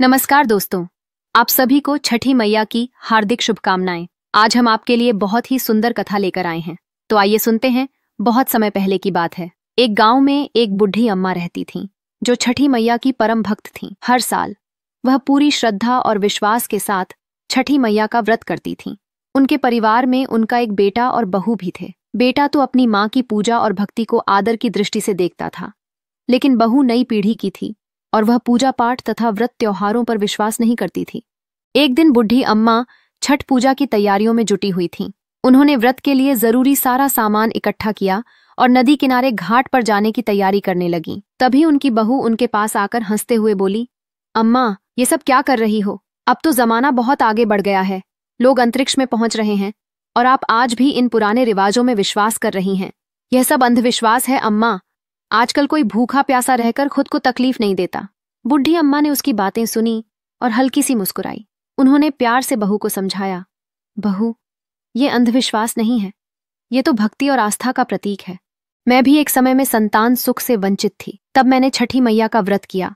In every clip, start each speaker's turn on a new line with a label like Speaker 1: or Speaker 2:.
Speaker 1: नमस्कार दोस्तों आप सभी को छठी मैया की हार्दिक शुभकामनाएं आज हम आपके लिए बहुत ही सुंदर कथा लेकर आए हैं तो आइए सुनते हैं बहुत समय पहले की बात है एक गांव में एक बुढ़ी अम्मा रहती थीं जो छठी मैया की परम भक्त थीं हर साल वह पूरी श्रद्धा और विश्वास के साथ छठी मैया का व्रत करती थीं उनके परिवार में उनका एक बेटा और बहू भी थे बेटा तो अपनी माँ की पूजा और भक्ति को आदर की दृष्टि से देखता था लेकिन बहू नई पीढ़ी की थी और वह पूजा पाठ तथा व्रत त्योहारों पर विश्वास नहीं करती थी एक दिन बुढ़ी अम्मा छठ पूजा की तैयारियों में जुटी हुई थीं उन्होंने व्रत के लिए जरूरी सारा सामान इकट्ठा किया और नदी किनारे घाट पर जाने की तैयारी करने लगी तभी उनकी बहू उनके पास आकर हंसते हुए बोली अम्मा ये सब क्या कर रही हो अब तो जमाना बहुत आगे बढ़ गया है लोग अंतरिक्ष में पहुंच रहे हैं और आप आज भी इन पुराने रिवाजों में विश्वास कर रही हैं यह सब अंधविश्वास है अम्मा आजकल कोई भूखा प्यासा रहकर खुद को तकलीफ नहीं देता बुढ़ी अम्मा ने उसकी बातें सुनी और हल्की सी मुस्कुराई उन्होंने प्यार से बहू को समझाया बहू ये अंधविश्वास नहीं है ये तो भक्ति और आस्था का प्रतीक है मैं भी एक समय में संतान सुख से वंचित थी तब मैंने छठी मैया का व्रत किया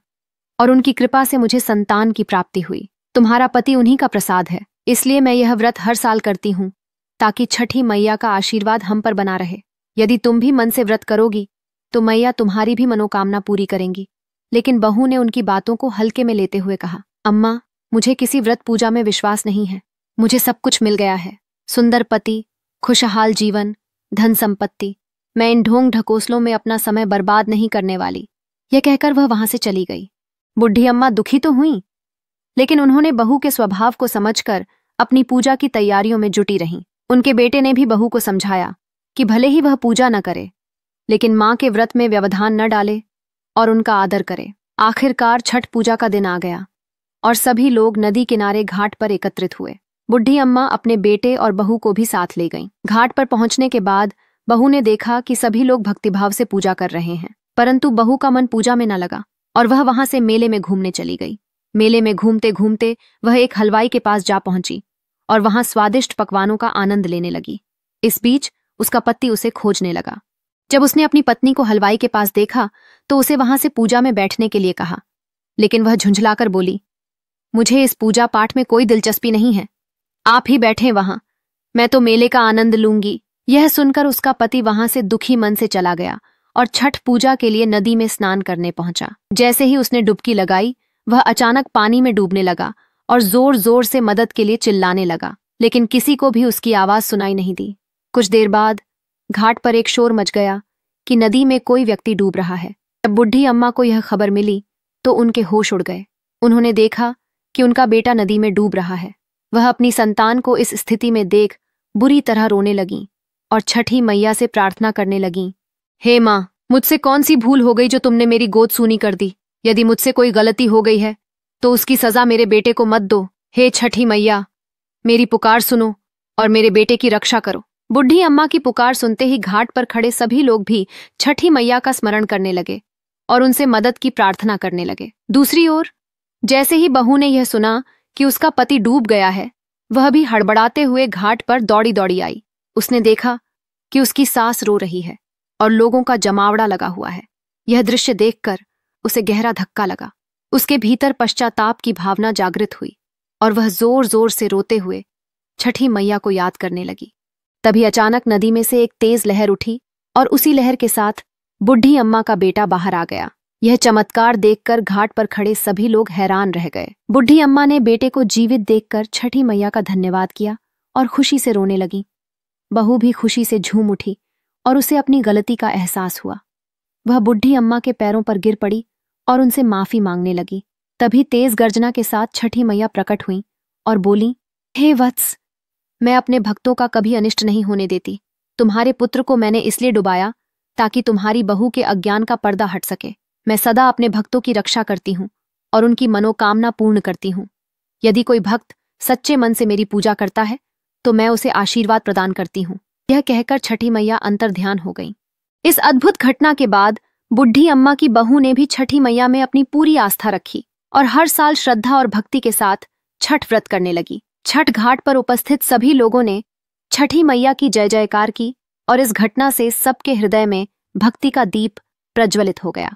Speaker 1: और उनकी कृपा से मुझे संतान की प्राप्ति हुई तुम्हारा पति उन्हीं का प्रसाद है इसलिए मैं यह व्रत हर साल करती हूँ ताकि छठी मैया का आशीर्वाद हम पर बना रहे यदि तुम भी मन से व्रत करोगी तो मैया तुम्हारी भी मनोकामना पूरी करेंगी लेकिन बहू ने उनकी बातों को हल्के में लेते हुए कहा अम्मा मुझे किसी व्रत पूजा में विश्वास नहीं है मुझे सब कुछ मिल गया है सुंदर पति खुशहाल जीवन धन संपत्ति मैं इन ढोंग ढकोसलों में अपना समय बर्बाद नहीं करने वाली यह कहकर वह वहां से चली गई बुढ़ी अम्मा दुखी तो हुई लेकिन उन्होंने बहू के स्वभाव को समझकर अपनी पूजा की तैयारियों में जुटी रहीं उनके बेटे ने भी बहू को समझाया कि भले ही वह पूजा न करे लेकिन मां के व्रत में व्यवधान न डाले और उनका आदर करें आखिरकार छठ पूजा का दिन आ गया और सभी लोग नदी किनारे घाट पर एकत्रित हुए बुढ़ी अम्मा अपने बेटे और बहू को भी साथ ले गईं। घाट पर पहुंचने के बाद बहू ने देखा कि सभी लोग भक्तिभाव से पूजा कर रहे हैं परंतु बहू का मन पूजा में न लगा और वह वहां से मेले में घूमने चली गई मेले में घूमते घूमते वह एक हलवाई के पास जा पहुंची और वहां स्वादिष्ट पकवानों का आनंद लेने लगी इस बीच उसका पति उसे खोजने लगा जब उसने अपनी पत्नी को हलवाई के पास देखा तो उसे वहां से पूजा में बैठने के लिए कहा लेकिन वह झुंझलाकर बोली मुझे इस पूजा पाठ में कोई दिलचस्पी नहीं है आप ही बैठे वहां मैं तो मेले का आनंद लूंगी यह सुनकर उसका पति वहां से दुखी मन से चला गया और छठ पूजा के लिए नदी में स्नान करने पहुंचा जैसे ही उसने डुबकी लगाई वह अचानक पानी में डूबने लगा और जोर जोर से मदद के लिए चिल्लाने लगा लेकिन किसी को भी उसकी आवाज सुनाई नहीं दी कुछ देर बाद घाट पर एक शोर मच गया कि नदी में कोई व्यक्ति डूब रहा है जब बुढ़ी अम्मा को यह खबर मिली तो उनके होश उड़ गए उन्होंने देखा कि उनका बेटा नदी में डूब रहा है वह अपनी संतान को इस स्थिति में देख बुरी तरह रोने लगीं और छठी मैया से प्रार्थना करने लगीं हे माँ मुझसे कौन सी भूल हो गई जो तुमने मेरी गोद सुनी कर दी यदि मुझसे कोई गलती हो गई है तो उसकी सजा मेरे बेटे को मत दो हे छठी मैया मेरी पुकार सुनो और मेरे बेटे की रक्षा करो बुढ़ी अम्मा की पुकार सुनते ही घाट पर खड़े सभी लोग भी छठी मैया का स्मरण करने लगे और उनसे मदद की प्रार्थना करने लगे दूसरी ओर जैसे ही बहू ने यह सुना कि उसका पति डूब गया है वह भी हड़बड़ाते हुए घाट पर दौड़ी दौड़ी आई उसने देखा कि उसकी सास रो रही है और लोगों का जमावड़ा लगा हुआ है यह दृश्य देखकर उसे गहरा धक्का लगा उसके भीतर पश्चाताप की भावना जागृत हुई और वह जोर जोर से रोते हुए छठी मैया को याद करने लगी तभी अचानक नदी में से एक तेज लहर उठी और उसी लहर के साथ बुढ़ी अम्मा का बेटा बाहर आ गया यह चमत्कार देखकर घाट पर खड़े सभी लोग हैरान रह गए बुढ़ी अम्मा ने बेटे को जीवित देखकर छठी मैया का धन्यवाद किया और खुशी से रोने लगी बहू भी खुशी से झूम उठी और उसे अपनी गलती का एहसास हुआ वह बुढ़ी अम्मा के पैरों पर गिर पड़ी और उनसे माफी मांगने लगी तभी तेज गर्जना के साथ छठी मैया प्रकट हुई और बोली हे वत्स मैं अपने भक्तों का कभी अनिष्ट नहीं होने देती तुम्हारे पुत्र को मैंने इसलिए डुबाया ताकि तुम्हारी बहू के अज्ञान का पर्दा हट सके मैं सदा अपने भक्तों की रक्षा करती हूँ और उनकी मनोकामना पूर्ण करती हूँ यदि कोई भक्त सच्चे मन से मेरी पूजा करता है तो मैं उसे आशीर्वाद प्रदान करती हूँ यह कहकर छठी मैया अंतर ध्यान हो गई इस अद्भुत घटना के बाद बुढ़ी अम्मा की बहू ने भी छठी मैया में अपनी पूरी आस्था रखी और हर साल श्रद्धा और भक्ति के साथ छठ व्रत करने लगी छठ घाट पर उपस्थित सभी लोगों ने छठी मैया की जय जयकार की और इस घटना से सबके हृदय में भक्ति का दीप प्रज्वलित हो गया